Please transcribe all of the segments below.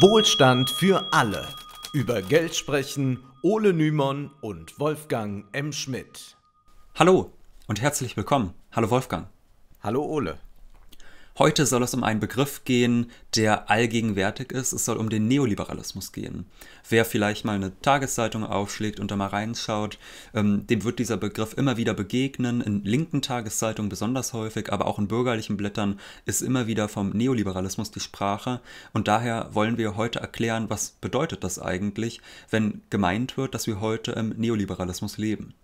Wohlstand für alle. Über Geld sprechen Ole Nymon und Wolfgang M. Schmidt. Hallo und herzlich willkommen. Hallo Wolfgang. Hallo Ole. Heute soll es um einen Begriff gehen, der allgegenwärtig ist. Es soll um den Neoliberalismus gehen. Wer vielleicht mal eine Tageszeitung aufschlägt und da mal reinschaut, ähm, dem wird dieser Begriff immer wieder begegnen. In linken Tageszeitungen besonders häufig, aber auch in bürgerlichen Blättern ist immer wieder vom Neoliberalismus die Sprache. Und daher wollen wir heute erklären, was bedeutet das eigentlich, wenn gemeint wird, dass wir heute im Neoliberalismus leben.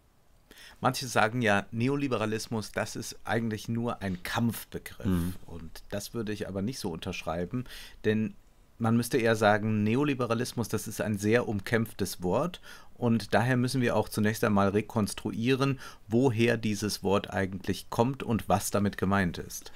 Manche sagen ja, Neoliberalismus, das ist eigentlich nur ein Kampfbegriff. Mhm. Und das würde ich aber nicht so unterschreiben, denn man müsste eher sagen, Neoliberalismus, das ist ein sehr umkämpftes Wort und daher müssen wir auch zunächst einmal rekonstruieren, woher dieses Wort eigentlich kommt und was damit gemeint ist.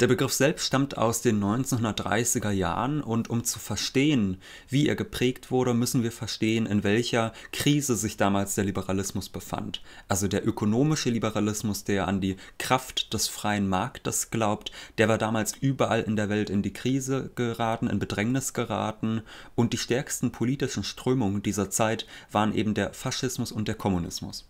Der Begriff selbst stammt aus den 1930er Jahren und um zu verstehen, wie er geprägt wurde, müssen wir verstehen, in welcher Krise sich damals der Liberalismus befand. Also der ökonomische Liberalismus, der an die Kraft des freien Marktes glaubt, der war damals überall in der Welt in die Krise geraten, in Bedrängnis geraten und die stärksten politischen Strömungen dieser Zeit waren eben der Faschismus und der Kommunismus.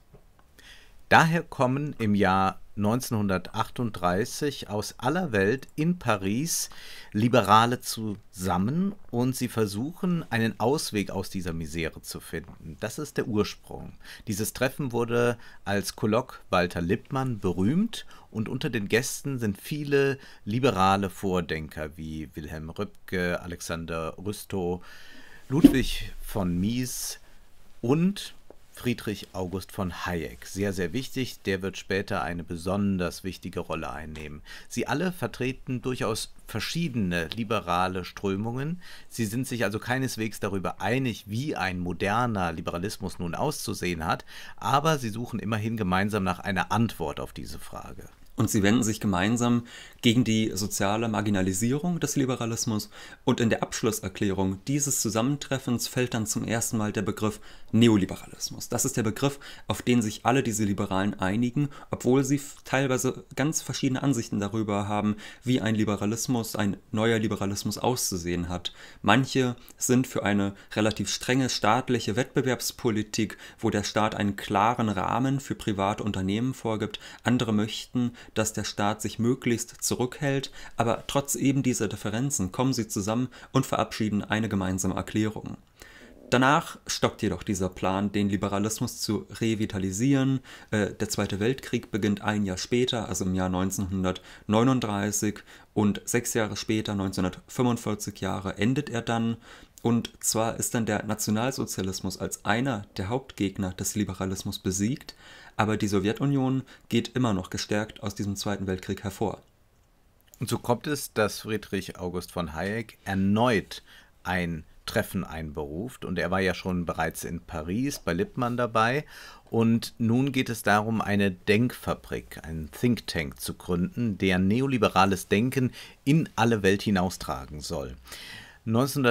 Daher kommen im Jahr 1938 aus aller Welt in Paris Liberale zusammen und sie versuchen, einen Ausweg aus dieser Misere zu finden. Das ist der Ursprung. Dieses Treffen wurde als Kolloq Walter Lippmann berühmt und unter den Gästen sind viele liberale Vordenker wie Wilhelm Röpke, Alexander Rüstow, Ludwig von Mies und Friedrich August von Hayek. Sehr, sehr wichtig. Der wird später eine besonders wichtige Rolle einnehmen. Sie alle vertreten durchaus verschiedene liberale Strömungen. Sie sind sich also keineswegs darüber einig, wie ein moderner Liberalismus nun auszusehen hat, aber sie suchen immerhin gemeinsam nach einer Antwort auf diese Frage. Und sie wenden sich gemeinsam gegen die soziale Marginalisierung des Liberalismus. Und in der Abschlusserklärung dieses Zusammentreffens fällt dann zum ersten Mal der Begriff Neoliberalismus. Das ist der Begriff, auf den sich alle diese Liberalen einigen, obwohl sie teilweise ganz verschiedene Ansichten darüber haben, wie ein Liberalismus, ein neuer Liberalismus auszusehen hat. Manche sind für eine relativ strenge staatliche Wettbewerbspolitik, wo der Staat einen klaren Rahmen für private Unternehmen vorgibt. Andere möchten, dass der Staat sich möglichst zurückhält, aber trotz eben dieser Differenzen kommen sie zusammen und verabschieden eine gemeinsame Erklärung. Danach stockt jedoch dieser Plan, den Liberalismus zu revitalisieren. Äh, der Zweite Weltkrieg beginnt ein Jahr später, also im Jahr 1939, und sechs Jahre später, 1945 Jahre, endet er dann. Und zwar ist dann der Nationalsozialismus als einer der Hauptgegner des Liberalismus besiegt, aber die Sowjetunion geht immer noch gestärkt aus diesem Zweiten Weltkrieg hervor. Und so kommt es, dass Friedrich August von Hayek erneut ein Treffen einberuft. Und er war ja schon bereits in Paris bei Lippmann dabei. Und nun geht es darum, eine Denkfabrik, einen Think Tank zu gründen, der neoliberales Denken in alle Welt hinaustragen soll. 19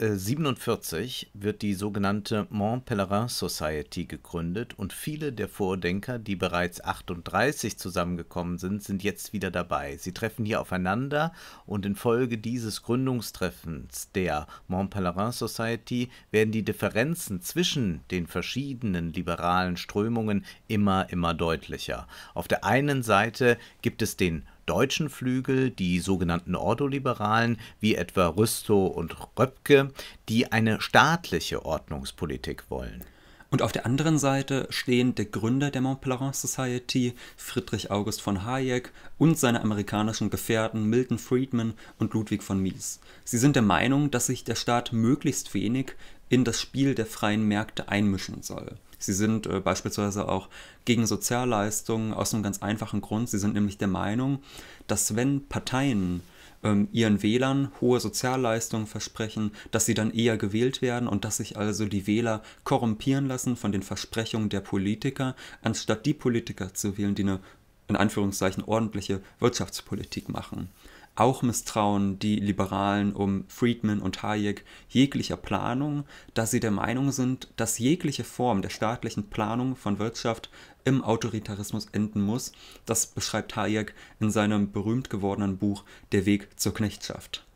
1947 äh, wird die sogenannte Mont Pelerin Society gegründet und viele der Vordenker, die bereits 38 zusammengekommen sind, sind jetzt wieder dabei. Sie treffen hier aufeinander und infolge dieses Gründungstreffens der Mont Pelerin Society werden die Differenzen zwischen den verschiedenen liberalen Strömungen immer, immer deutlicher. Auf der einen Seite gibt es den deutschen Flügel die sogenannten Ordoliberalen, wie etwa Rüstow und Röpke, die eine staatliche Ordnungspolitik wollen. Und auf der anderen Seite stehen der Gründer der Montpellier Society, Friedrich August von Hayek, und seine amerikanischen Gefährten Milton Friedman und Ludwig von Mies. Sie sind der Meinung, dass sich der Staat möglichst wenig in das Spiel der freien Märkte einmischen soll. Sie sind äh, beispielsweise auch gegen Sozialleistungen aus einem ganz einfachen Grund. Sie sind nämlich der Meinung, dass wenn Parteien ähm, ihren Wählern hohe Sozialleistungen versprechen, dass sie dann eher gewählt werden und dass sich also die Wähler korrumpieren lassen von den Versprechungen der Politiker, anstatt die Politiker zu wählen, die eine in Anführungszeichen ordentliche Wirtschaftspolitik machen. Auch misstrauen die Liberalen um Friedman und Hayek jeglicher Planung, da sie der Meinung sind, dass jegliche Form der staatlichen Planung von Wirtschaft im Autoritarismus enden muss. Das beschreibt Hayek in seinem berühmt gewordenen Buch Der Weg zur Knechtschaft.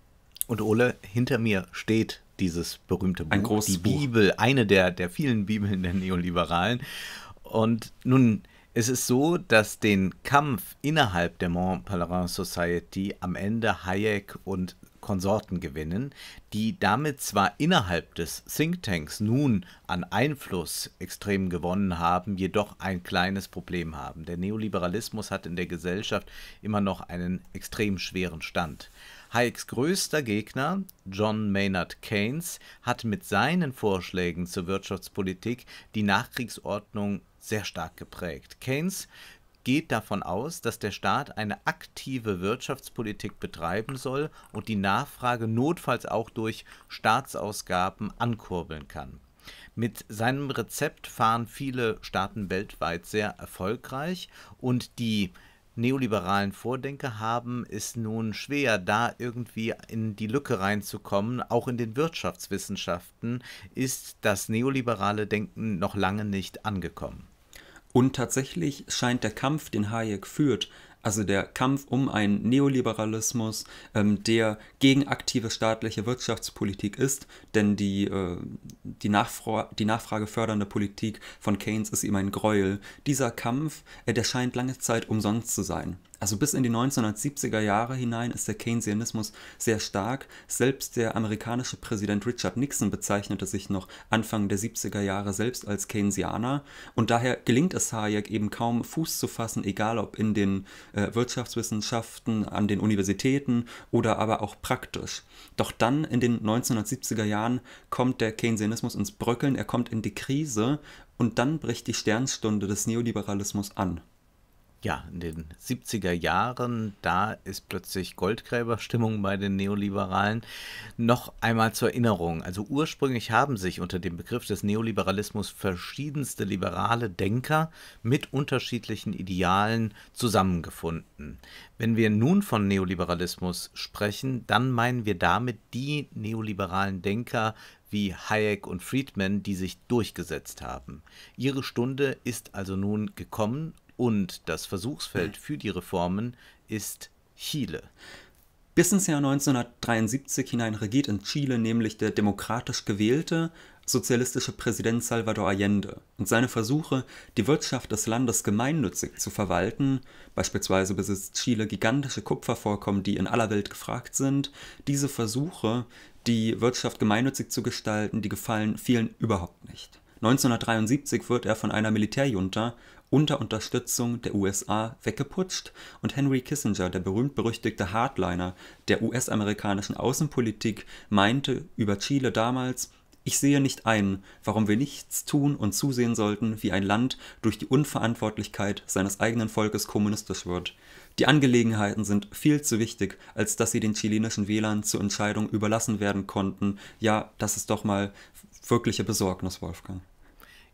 Und Ole, hinter mir steht dieses berühmte Buch, Ein großes die Buch. Bibel, eine der, der vielen Bibeln der Neoliberalen. Und nun es ist so, dass den Kampf innerhalb der Mont Pelerin Society am Ende Hayek und Konsorten gewinnen, die damit zwar innerhalb des Thinktanks nun an Einfluss extrem gewonnen haben, jedoch ein kleines Problem haben. Der Neoliberalismus hat in der Gesellschaft immer noch einen extrem schweren Stand. Hayeks größter Gegner, John Maynard Keynes, hat mit seinen Vorschlägen zur Wirtschaftspolitik die Nachkriegsordnung sehr stark geprägt. Keynes geht davon aus, dass der Staat eine aktive Wirtschaftspolitik betreiben soll und die Nachfrage notfalls auch durch Staatsausgaben ankurbeln kann. Mit seinem Rezept fahren viele Staaten weltweit sehr erfolgreich und die äh, neoliberalen Vordenker haben, ist nun schwer, da irgendwie in die Lücke reinzukommen. Auch in den Wirtschaftswissenschaften ist das neoliberale Denken noch lange nicht angekommen. Und tatsächlich scheint der Kampf, den Hayek führt, also der Kampf um einen Neoliberalismus, ähm, der gegen aktive staatliche Wirtschaftspolitik ist, denn die, äh, die, Nachfra die nachfragefördernde Politik von Keynes ist ihm ein Gräuel. Dieser Kampf, äh, der scheint lange Zeit umsonst zu sein. Also bis in die 1970er Jahre hinein ist der Keynesianismus sehr stark. Selbst der amerikanische Präsident Richard Nixon bezeichnete sich noch Anfang der 70er Jahre selbst als Keynesianer. Und daher gelingt es Hayek eben kaum Fuß zu fassen, egal ob in den äh, Wirtschaftswissenschaften, an den Universitäten oder aber auch praktisch. Doch dann in den 1970er Jahren kommt der Keynesianismus ins Bröckeln, er kommt in die Krise und dann bricht die Sternstunde des Neoliberalismus an. Ja, in den 70er Jahren, da ist plötzlich Goldgräberstimmung bei den Neoliberalen. Noch einmal zur Erinnerung. Also ursprünglich haben sich unter dem Begriff des Neoliberalismus verschiedenste liberale Denker mit unterschiedlichen Idealen zusammengefunden. Wenn wir nun von Neoliberalismus sprechen, dann meinen wir damit die neoliberalen Denker, wie Hayek und Friedman, die sich durchgesetzt haben. Ihre Stunde ist also nun gekommen und das Versuchsfeld für die Reformen ist Chile. Bis ins Jahr 1973 hinein regiert in Chile nämlich der demokratisch gewählte sozialistische Präsident Salvador Allende und seine Versuche, die Wirtschaft des Landes gemeinnützig zu verwalten, beispielsweise besitzt Chile gigantische Kupfervorkommen, die in aller Welt gefragt sind, diese Versuche, die Wirtschaft gemeinnützig zu gestalten, die gefallen vielen überhaupt nicht. 1973 wird er von einer Militärjunta unter Unterstützung der USA weggeputscht und Henry Kissinger, der berühmt-berüchtigte Hardliner der US-amerikanischen Außenpolitik, meinte über Chile damals, ich sehe nicht ein, warum wir nichts tun und zusehen sollten, wie ein Land durch die Unverantwortlichkeit seines eigenen Volkes kommunistisch wird. Die Angelegenheiten sind viel zu wichtig, als dass sie den chilenischen Wählern zur Entscheidung überlassen werden konnten. Ja, das ist doch mal wirkliche Besorgnis, Wolfgang.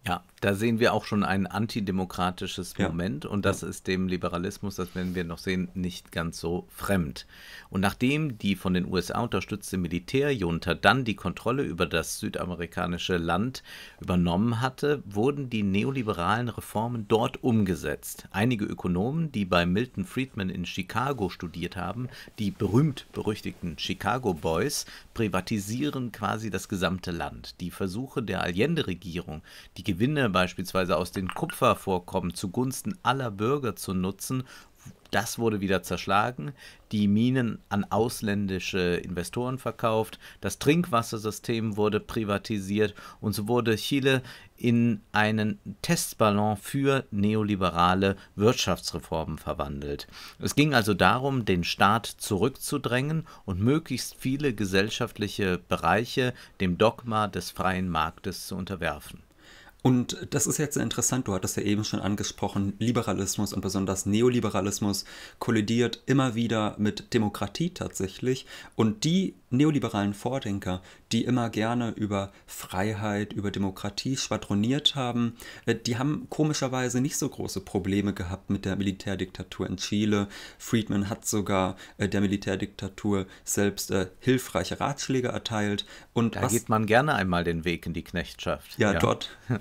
Ja, da sehen wir auch schon ein antidemokratisches Moment und das ist dem Liberalismus, das werden wir noch sehen, nicht ganz so fremd. Und nachdem die von den USA unterstützte Militärjunta dann die Kontrolle über das südamerikanische Land übernommen hatte, wurden die neoliberalen Reformen dort umgesetzt. Einige Ökonomen, die bei Milton Friedman in Chicago studiert haben, die berühmt-berüchtigten Chicago Boys, privatisieren quasi das gesamte Land. Die Versuche der Allende-Regierung, die Gewinne beispielsweise aus den Kupfervorkommen zugunsten aller Bürger zu nutzen, das wurde wieder zerschlagen, die Minen an ausländische Investoren verkauft, das Trinkwassersystem wurde privatisiert und so wurde Chile in einen Testballon für neoliberale Wirtschaftsreformen verwandelt. Es ging also darum, den Staat zurückzudrängen und möglichst viele gesellschaftliche Bereiche dem Dogma des freien Marktes zu unterwerfen. Und das ist jetzt interessant, du hattest ja eben schon angesprochen, Liberalismus und besonders Neoliberalismus kollidiert immer wieder mit Demokratie tatsächlich und die neoliberalen Vordenker, die immer gerne über Freiheit, über Demokratie schwadroniert haben, äh, die haben komischerweise nicht so große Probleme gehabt mit der Militärdiktatur in Chile. Friedman hat sogar äh, der Militärdiktatur selbst äh, hilfreiche Ratschläge erteilt. Und da was, geht man gerne einmal den Weg in die Knechtschaft. Ja, ja. dort.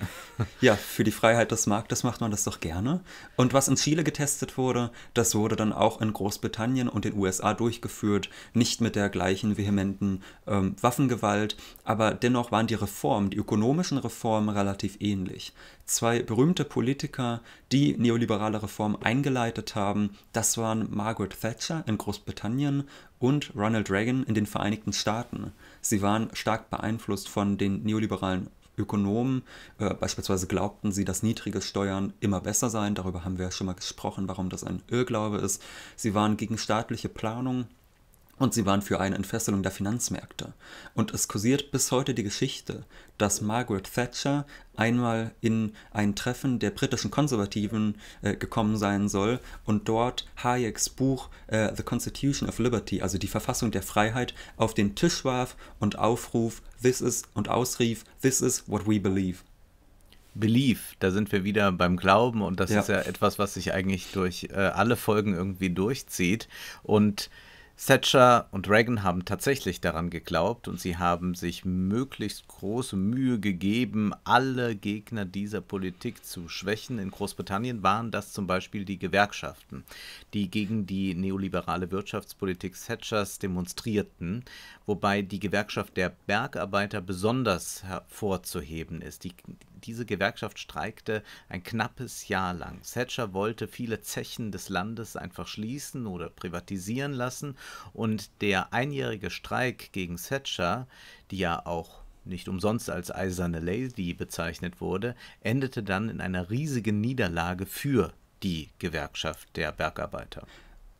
ja, für die Freiheit des Marktes macht man das doch gerne. Und was in Chile getestet wurde, das wurde dann auch in Großbritannien und den USA durchgeführt, nicht mit der gleichen Vehemenz Komponenten ähm, Waffengewalt, aber dennoch waren die Reformen, die ökonomischen Reformen relativ ähnlich. Zwei berühmte Politiker, die neoliberale Reformen eingeleitet haben, das waren Margaret Thatcher in Großbritannien und Ronald Reagan in den Vereinigten Staaten. Sie waren stark beeinflusst von den neoliberalen Ökonomen äh, beispielsweise glaubten sie, dass niedrige Steuern immer besser seien. Darüber haben wir ja schon mal gesprochen, warum das ein Irrglaube ist. Sie waren gegen staatliche Planung und sie waren für eine Entfesselung der Finanzmärkte. Und es kursiert bis heute die Geschichte, dass Margaret Thatcher einmal in ein Treffen der britischen Konservativen äh, gekommen sein soll und dort Hayeks Buch äh, The Constitution of Liberty, also die Verfassung der Freiheit, auf den Tisch warf und aufruf, this is und ausrief, this is what we believe. Belief, da sind wir wieder beim Glauben und das ja. ist ja etwas, was sich eigentlich durch äh, alle Folgen irgendwie durchzieht und Thatcher und Reagan haben tatsächlich daran geglaubt und sie haben sich möglichst große Mühe gegeben, alle Gegner dieser Politik zu schwächen. In Großbritannien waren das zum Beispiel die Gewerkschaften, die gegen die neoliberale Wirtschaftspolitik Thatchers demonstrierten wobei die Gewerkschaft der Bergarbeiter besonders hervorzuheben ist. Die, diese Gewerkschaft streikte ein knappes Jahr lang. Thatcher wollte viele Zechen des Landes einfach schließen oder privatisieren lassen und der einjährige Streik gegen Thatcher, die ja auch nicht umsonst als eiserne Lady bezeichnet wurde, endete dann in einer riesigen Niederlage für die Gewerkschaft der Bergarbeiter.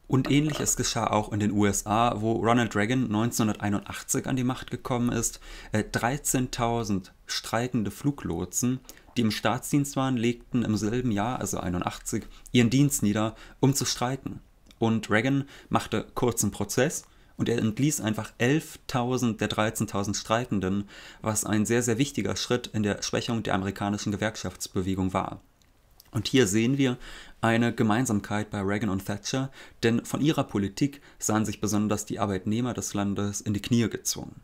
Und ähnliches geschah auch in den USA, wo Ronald Reagan 1981 an die Macht gekommen ist. 13.000 äh, streikende Fluglotsen, die im Staatsdienst waren, legten im selben Jahr, also 81, ihren Dienst nieder, um zu streiken. Und Reagan machte kurzen Prozess und er entließ einfach 11.000 der 13.000 Streikenden, was ein sehr, sehr wichtiger Schritt in der Schwächung der amerikanischen Gewerkschaftsbewegung war. Und hier sehen wir eine Gemeinsamkeit bei Reagan und Thatcher, denn von ihrer Politik sahen sich besonders die Arbeitnehmer des Landes in die Knie gezwungen.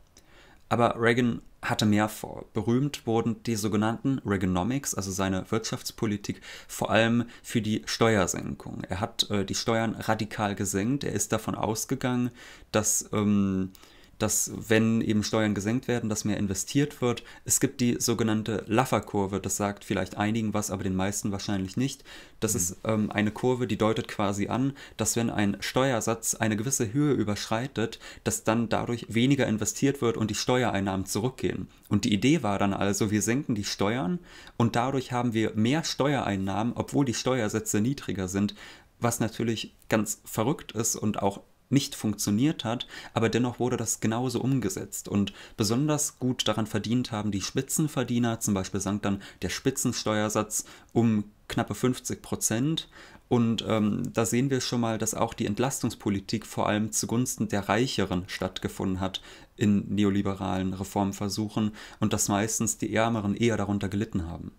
Aber Reagan hatte mehr vor. Berühmt wurden die sogenannten Reaganomics, also seine Wirtschaftspolitik, vor allem für die Steuersenkung. Er hat äh, die Steuern radikal gesenkt. Er ist davon ausgegangen, dass ähm, dass wenn eben Steuern gesenkt werden, dass mehr investiert wird. Es gibt die sogenannte Laffer-Kurve, das sagt vielleicht einigen was, aber den meisten wahrscheinlich nicht. Das mhm. ist ähm, eine Kurve, die deutet quasi an, dass wenn ein Steuersatz eine gewisse Höhe überschreitet, dass dann dadurch weniger investiert wird und die Steuereinnahmen zurückgehen. Und die Idee war dann also, wir senken die Steuern und dadurch haben wir mehr Steuereinnahmen, obwohl die Steuersätze niedriger sind, was natürlich ganz verrückt ist und auch nicht funktioniert hat, aber dennoch wurde das genauso umgesetzt und besonders gut daran verdient haben die Spitzenverdiener, zum Beispiel sank dann der Spitzensteuersatz um knappe 50 Prozent und ähm, da sehen wir schon mal, dass auch die Entlastungspolitik vor allem zugunsten der Reicheren stattgefunden hat in neoliberalen Reformversuchen und dass meistens die Ärmeren eher darunter gelitten haben.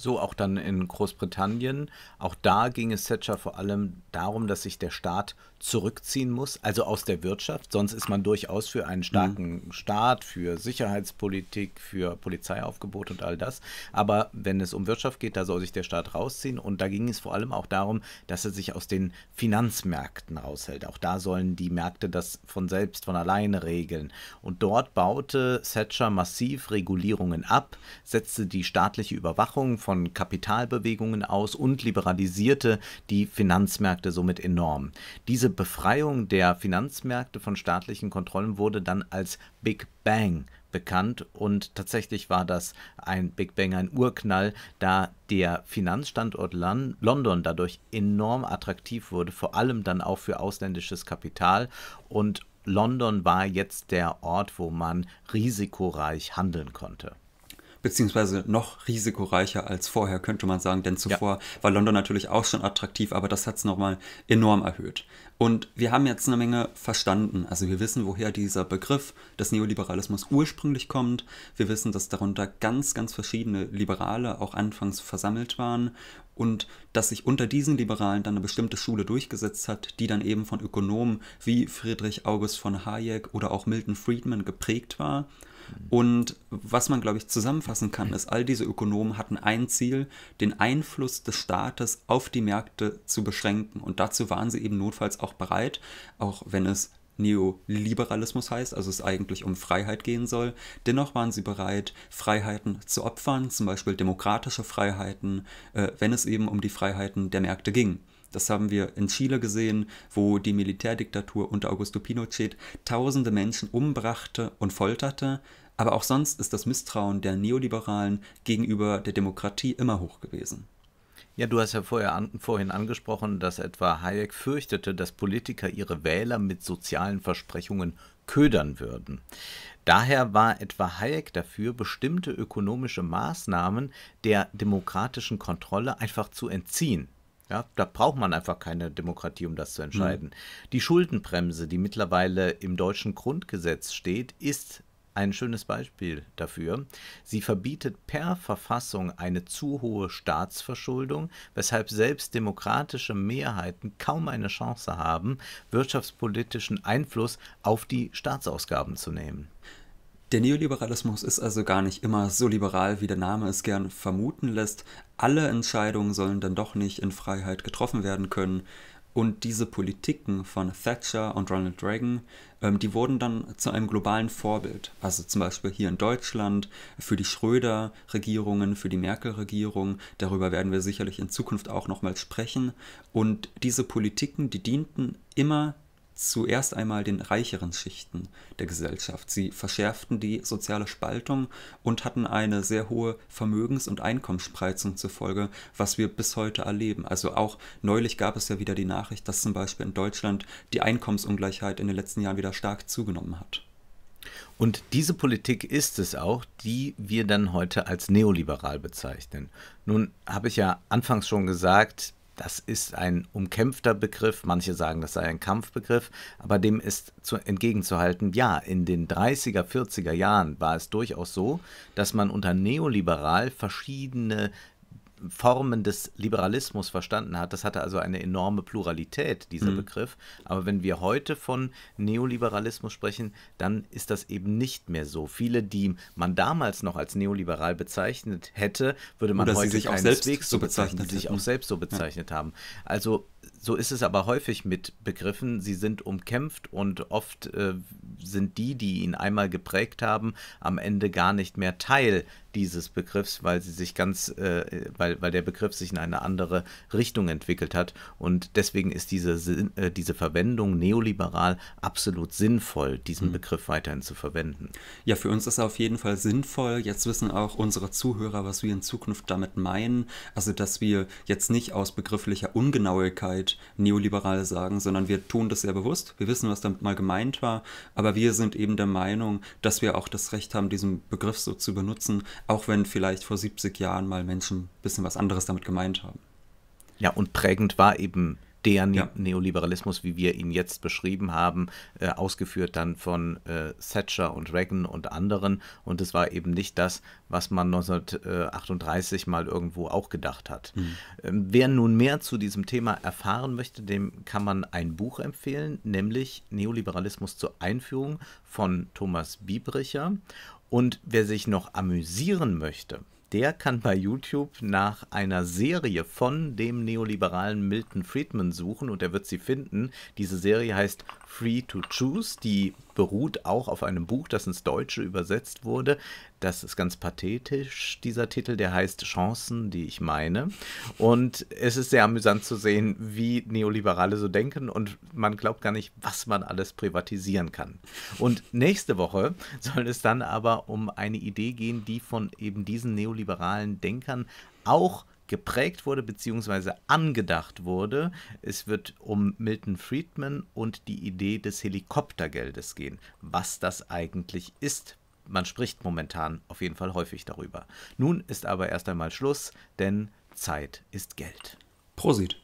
So auch dann in Großbritannien. Auch da ging es Thatcher vor allem darum, dass sich der Staat zurückziehen muss, also aus der Wirtschaft. Sonst ist man durchaus für einen starken mhm. Staat, für Sicherheitspolitik, für Polizeiaufgebot und all das. Aber wenn es um Wirtschaft geht, da soll sich der Staat rausziehen. Und da ging es vor allem auch darum, dass er sich aus den Finanzmärkten raushält. Auch da sollen die Märkte das von selbst, von alleine regeln. Und dort baute Thatcher massiv Regulierungen ab, setzte die staatliche Überwachung von von Kapitalbewegungen aus und liberalisierte die Finanzmärkte somit enorm. Diese Befreiung der Finanzmärkte von staatlichen Kontrollen wurde dann als Big Bang bekannt und tatsächlich war das ein Big Bang, ein Urknall, da der Finanzstandort London dadurch enorm attraktiv wurde, vor allem dann auch für ausländisches Kapital und London war jetzt der Ort, wo man risikoreich handeln konnte beziehungsweise noch risikoreicher als vorher, könnte man sagen, denn zuvor ja. war London natürlich auch schon attraktiv, aber das hat es nochmal enorm erhöht. Und wir haben jetzt eine Menge verstanden. Also wir wissen, woher dieser Begriff des Neoliberalismus ursprünglich kommt. Wir wissen, dass darunter ganz, ganz verschiedene Liberale auch anfangs versammelt waren und dass sich unter diesen Liberalen dann eine bestimmte Schule durchgesetzt hat, die dann eben von Ökonomen wie Friedrich August von Hayek oder auch Milton Friedman geprägt war und was man, glaube ich, zusammenfassen kann, ist, all diese Ökonomen hatten ein Ziel, den Einfluss des Staates auf die Märkte zu beschränken. Und dazu waren sie eben notfalls auch bereit, auch wenn es Neoliberalismus heißt, also es eigentlich um Freiheit gehen soll. Dennoch waren sie bereit, Freiheiten zu opfern, zum Beispiel demokratische Freiheiten, äh, wenn es eben um die Freiheiten der Märkte ging. Das haben wir in Chile gesehen, wo die Militärdiktatur unter Augusto Pinochet tausende Menschen umbrachte und folterte. Aber auch sonst ist das Misstrauen der Neoliberalen gegenüber der Demokratie immer hoch gewesen. Ja, du hast ja vorher an, vorhin angesprochen, dass etwa Hayek fürchtete, dass Politiker ihre Wähler mit sozialen Versprechungen ködern würden. Daher war etwa Hayek dafür, bestimmte ökonomische Maßnahmen der demokratischen Kontrolle einfach zu entziehen. Ja, da braucht man einfach keine Demokratie, um das zu hm. entscheiden. Mhm. Die Schuldenbremse, die mittlerweile im deutschen Grundgesetz steht, ist ein schönes Beispiel dafür. Sie verbietet per Verfassung eine zu hohe Staatsverschuldung, weshalb selbst demokratische Mehrheiten kaum eine Chance haben, wirtschaftspolitischen Einfluss auf die Staatsausgaben zu nehmen. Der Neoliberalismus ist also gar nicht immer so liberal, wie der Name es gern vermuten lässt. Alle Entscheidungen sollen dann doch nicht in Freiheit getroffen werden können. Und diese Politiken von Thatcher und Ronald Reagan, ähm, die wurden dann zu einem globalen Vorbild. Also zum Beispiel hier in Deutschland für die Schröder-Regierungen, für die Merkel-Regierung. Darüber werden wir sicherlich in Zukunft auch nochmal sprechen. Und diese Politiken, die dienten immer zuerst einmal den reicheren Schichten der Gesellschaft. Sie verschärften die soziale Spaltung und hatten eine sehr hohe Vermögens- und Einkommensspreizung zur Folge, was wir bis heute erleben. Also auch neulich gab es ja wieder die Nachricht, dass zum Beispiel in Deutschland die Einkommensungleichheit in den letzten Jahren wieder stark zugenommen hat. Und diese Politik ist es auch, die wir dann heute als neoliberal bezeichnen. Nun habe ich ja anfangs schon gesagt, das ist ein umkämpfter Begriff, manche sagen, das sei ein Kampfbegriff, aber dem ist zu, entgegenzuhalten, ja, in den 30er, 40er Jahren war es durchaus so, dass man unter neoliberal verschiedene Formen des Liberalismus verstanden hat. Das hatte also eine enorme Pluralität, dieser mhm. Begriff. Aber wenn wir heute von Neoliberalismus sprechen, dann ist das eben nicht mehr so. Viele, die man damals noch als neoliberal bezeichnet hätte, würde man Oder heute sich auch selbst so bezeichnen, die sich auch selbst so bezeichnet ja. haben. Also so ist es aber häufig mit Begriffen. Sie sind umkämpft und oft äh, sind die, die ihn einmal geprägt haben, am Ende gar nicht mehr Teil dieses Begriffs, weil sie sich ganz, äh, weil, weil der Begriff sich in eine andere Richtung entwickelt hat. Und deswegen ist diese, äh, diese Verwendung neoliberal absolut sinnvoll, diesen mhm. Begriff weiterhin zu verwenden. Ja, für uns ist er auf jeden Fall sinnvoll. Jetzt wissen auch unsere Zuhörer, was wir in Zukunft damit meinen. Also, dass wir jetzt nicht aus begrifflicher Ungenauigkeit Möglichkeit, Neoliberale sagen, sondern wir tun das sehr bewusst. Wir wissen, was damit mal gemeint war, aber wir sind eben der Meinung, dass wir auch das Recht haben, diesen Begriff so zu benutzen, auch wenn vielleicht vor 70 Jahren mal Menschen ein bisschen was anderes damit gemeint haben. Ja, und prägend war eben der ne ja. Neoliberalismus, wie wir ihn jetzt beschrieben haben, äh, ausgeführt dann von äh, Thatcher und Reagan und anderen. Und es war eben nicht das, was man 1938 mal irgendwo auch gedacht hat. Mhm. Ähm, wer nun mehr zu diesem Thema erfahren möchte, dem kann man ein Buch empfehlen, nämlich Neoliberalismus zur Einführung von Thomas Biebricher. Und wer sich noch amüsieren möchte, der kann bei YouTube nach einer Serie von dem neoliberalen Milton Friedman suchen und er wird sie finden. Diese Serie heißt Free to Choose. Die beruht auch auf einem Buch, das ins Deutsche übersetzt wurde. Das ist ganz pathetisch, dieser Titel, der heißt Chancen, die ich meine. Und es ist sehr amüsant zu sehen, wie Neoliberale so denken und man glaubt gar nicht, was man alles privatisieren kann. Und nächste Woche soll es dann aber um eine Idee gehen, die von eben diesen neoliberalen Denkern auch geprägt wurde bzw. angedacht wurde. Es wird um Milton Friedman und die Idee des Helikoptergeldes gehen, was das eigentlich ist. Man spricht momentan auf jeden Fall häufig darüber. Nun ist aber erst einmal Schluss, denn Zeit ist Geld. Prosit.